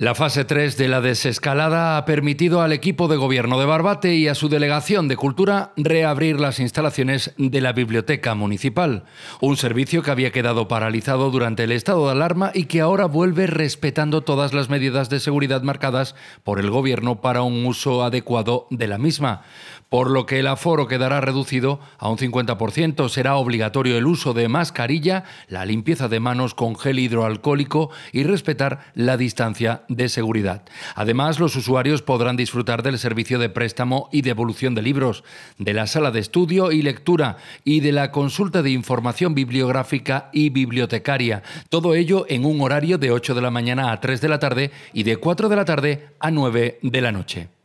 La fase 3 de la desescalada ha permitido al equipo de gobierno de Barbate y a su delegación de cultura reabrir las instalaciones de la biblioteca municipal, un servicio que había quedado paralizado durante el estado de alarma y que ahora vuelve respetando todas las medidas de seguridad marcadas por el gobierno para un uso adecuado de la misma, por lo que el aforo quedará reducido a un 50%, será obligatorio el uso de mascarilla, la limpieza de manos con gel hidroalcohólico y respetar la distancia de seguridad. Además, los usuarios podrán disfrutar del servicio de préstamo y devolución de libros, de la sala de estudio y lectura y de la consulta de información bibliográfica y bibliotecaria. Todo ello en un horario de 8 de la mañana a 3 de la tarde y de 4 de la tarde a 9 de la noche.